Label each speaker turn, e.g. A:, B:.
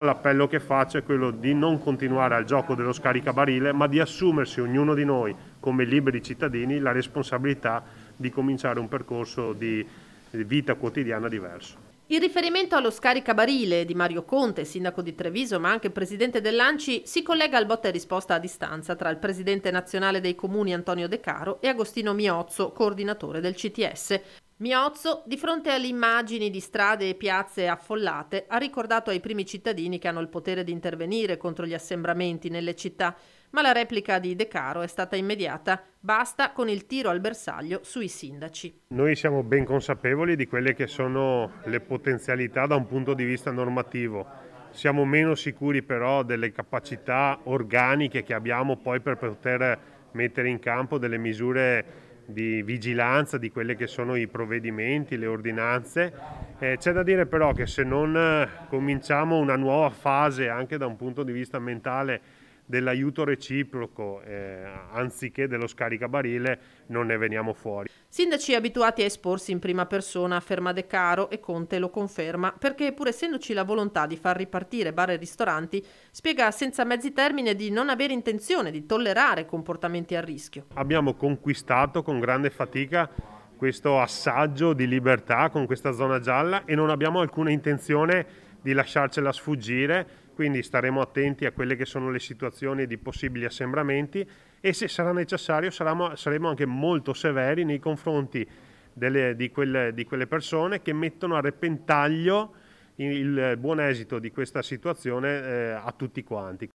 A: L'appello che faccio è quello di non continuare al gioco dello scaricabarile, ma di assumersi ognuno di noi, come liberi cittadini, la responsabilità di cominciare un percorso di vita quotidiana diverso.
B: Il riferimento allo scaricabarile di Mario Conte, sindaco di Treviso ma anche presidente dell'Anci, si collega al botta e risposta a distanza tra il presidente nazionale dei comuni Antonio De Caro e Agostino Miozzo, coordinatore del CTS. Miozzo, di fronte alle immagini di strade e piazze affollate, ha ricordato ai primi cittadini che hanno il potere di intervenire contro gli assembramenti nelle città, ma la replica di De Caro è stata immediata, basta con il tiro al bersaglio sui sindaci.
A: Noi siamo ben consapevoli di quelle che sono le potenzialità da un punto di vista normativo, siamo meno sicuri però delle capacità organiche che abbiamo poi per poter mettere in campo delle misure di vigilanza di quelli che sono i provvedimenti, le ordinanze. Eh, c'è da dire però che se non eh, cominciamo una nuova fase anche da un punto di vista mentale dell'aiuto reciproco eh, anziché dello scaricabarile non ne veniamo fuori.
B: Sindaci abituati a esporsi in prima persona afferma De Caro e Conte lo conferma perché pur essendoci la volontà di far ripartire bar e ristoranti spiega senza mezzi termine di non avere intenzione di tollerare comportamenti a rischio.
A: Abbiamo conquistato con grande fatica questo assaggio di libertà con questa zona gialla e non abbiamo alcuna intenzione di lasciarcela sfuggire quindi staremo attenti a quelle che sono le situazioni di possibili assembramenti e se sarà necessario saremo, saremo anche molto severi nei confronti delle, di, quelle, di, quelle, persone che mettono a repentaglio il buon esito di questa situazione eh, a tutti quanti.